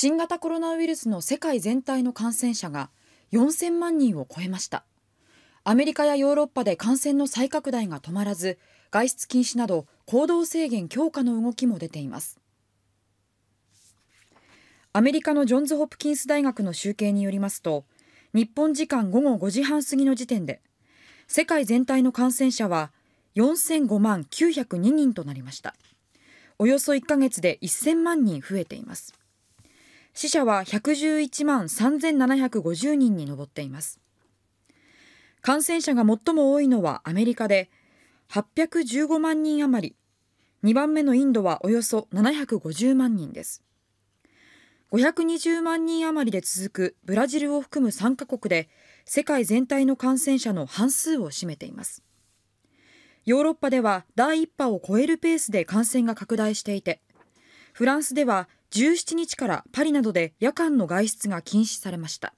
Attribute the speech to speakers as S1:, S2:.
S1: 新型コロナウイルスの世界全体の感染者が4000万人を超えましたアメリカやヨーロッパで感染の再拡大が止まらず外出禁止など行動制限強化の動きも出ていますアメリカのジョンズ・ホプキンス大学の集計によりますと日本時間午後5時半過ぎの時点で世界全体の感染者は4005万902人となりましたおよそ1ヶ月で1000万人増えています死者は111万3750人に上っています感染者が最も多いのはアメリカで815万人余り2番目のインドはおよそ750万人です520万人余りで続くブラジルを含む3カ国で世界全体の感染者の半数を占めていますヨーロッパでは第1波を超えるペースで感染が拡大していてフランスでは17日からパリなどで夜間の外出が禁止されました。